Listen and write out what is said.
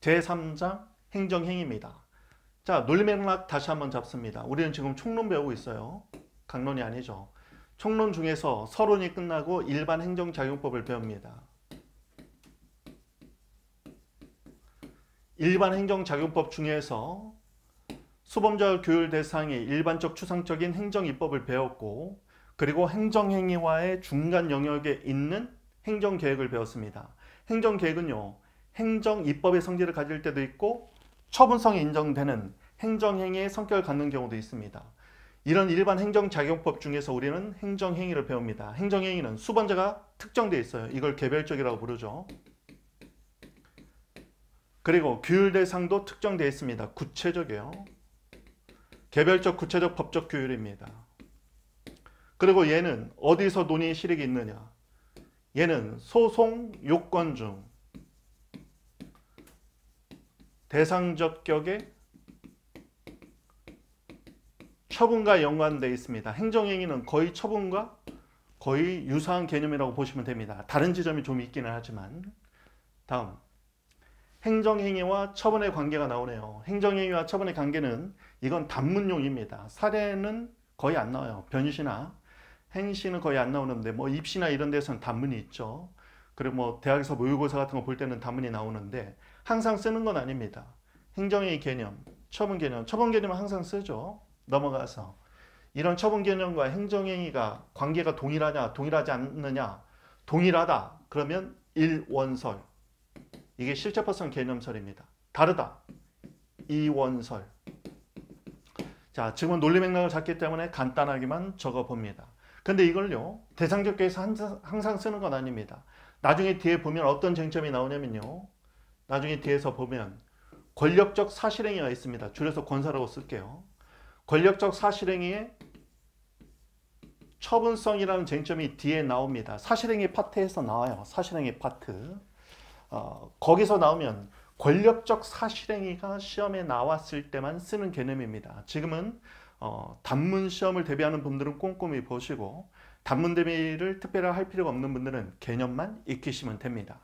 제3장 행정행위입니다. 자, 논리맥락 다시 한번 잡습니다. 우리는 지금 총론 배우고 있어요. 강론이 아니죠. 총론 중에서 서론이 끝나고 일반 행정작용법을 배웁니다. 일반 행정작용법 중에서 수범자 교율 대상이 일반적 추상적인 행정입법을 배웠고 그리고 행정행위와의 중간 영역에 있는 행정계획을 배웠습니다. 행정계획은요. 행정입법의 성질을 가질 때도 있고 처분성이 인정되는 행정행위의 성격을 갖는 경우도 있습니다. 이런 일반 행정작용법 중에서 우리는 행정행위를 배웁니다. 행정행위는 수번제가 특정되어 있어요. 이걸 개별적이라고 부르죠. 그리고 규율 대상도 특정되어 있습니다. 구체적이에요. 개별적, 구체적, 법적 규율입니다. 그리고 얘는 어디서 논의 실익이 있느냐? 얘는 소송 요건 중 대상적 격의 처분과 연관되어 있습니다. 행정행위는 거의 처분과 거의 유사한 개념이라고 보시면 됩니다. 다른 지점이 좀 있기는 하지만 다음 행정행위와 처분의 관계가 나오네요. 행정행위와 처분의 관계는 이건 단문용입니다. 사례는 거의 안 나와요. 변시나 행시는 거의 안 나오는데 뭐 입시나 이런 데서는 단문이 있죠. 그리고 뭐 대학에서 모의고사 뭐 같은 거 볼 때는 단문이 나오는데 항상 쓰는 건 아닙니다. 행정의 개념, 처분 개념, 처분 개념은 항상 쓰죠. 넘어가서 이런 처분 개념과 행정행위가 관계가 동일하냐 동일하지 않느냐 동일하다 그러면 일원설 이게 실체포성 개념설입니다. 다르다 이원설 자 지금은 논리 맥락을 잡기 때문에 간단하게만 적어봅니다. 근데 이걸요 대상적 계에서 항상 쓰는 건 아닙니다. 나중에 뒤에 보면 어떤 쟁점이 나오냐면요. 나중에 뒤에서 보면 권력적 사실행위가 있습니다. 줄여서 권사라고 쓸게요. 권력적 사실행위의 처분성이라는 쟁점이 뒤에 나옵니다. 사실행위 파트에서 나와요. 사실행위 파트. 어, 거기서 나오면 권력적 사실행위가 시험에 나왔을 때만 쓰는 개념입니다. 지금은 어, 단문 시험을 대비하는 분들은 꼼꼼히 보시고 단문 대비를 특별히 할 필요가 없는 분들은 개념만 익히시면 됩니다.